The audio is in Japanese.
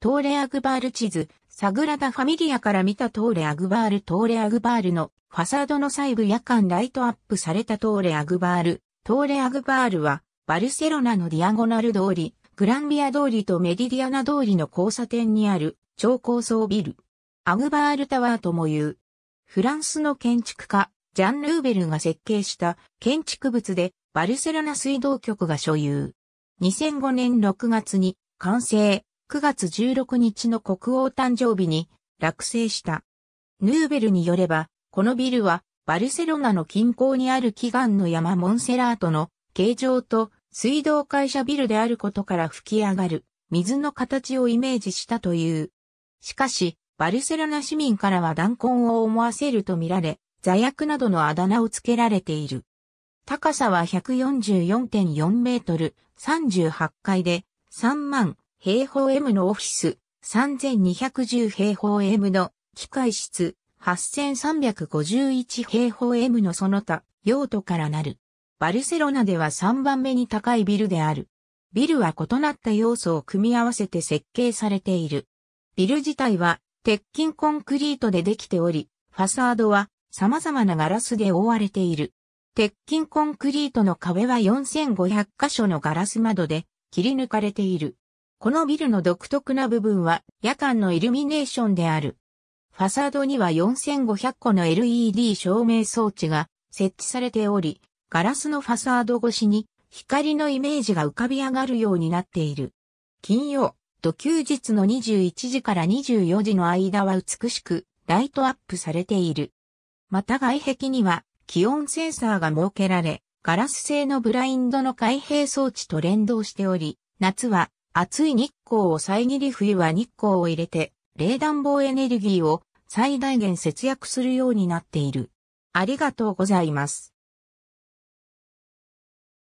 トーレ・アグバール地図、サグラダ・ファミリアから見たトーレ・アグバールトーレ・アグバールのファサードの細部夜間ライトアップされたトーレ・アグバール。トーレ・アグバールは、バルセロナのディアゴナル通り、グランビア通りとメディディアナ通りの交差点にある超高層ビル。アグバールタワーとも言う。フランスの建築家、ジャン・ルーベルが設計した建築物でバルセロナ水道局が所有。2005年6月に完成。9月16日の国王誕生日に落成した。ヌーベルによれば、このビルはバルセロナの近郊にある祈願の山モンセラートの形状と水道会社ビルであることから吹き上がる水の形をイメージしたという。しかし、バルセロナ市民からは弾痕を思わせるとみられ、座薬などのあだ名を付けられている。高さは144.4メートル、38階で3万平方 M のオフィス、3210平方 M の機械室、8351平方 M のその他、用途からなる。バルセロナでは3番目に高いビルである。ビルは異なった要素を組み合わせて設計されている。ビル自体は鉄筋コンクリートでできており、ファサードは様々なガラスで覆われている。鉄筋コンクリートの壁は4500箇所のガラス窓で切り抜かれている。このビルの独特な部分は夜間のイルミネーションである。ファサードには4500個の LED 照明装置が設置されており、ガラスのファサード越しに光のイメージが浮かび上がるようになっている。金曜、土休日の21時から24時の間は美しくライトアップされている。また外壁には気温センサーが設けられ、ガラス製のブラインドの開閉装置と連動しており、夏は暑い日光を遮り冬は日光を入れて、冷暖房エネルギーを最大限節約するようになっている。ありがとうございます。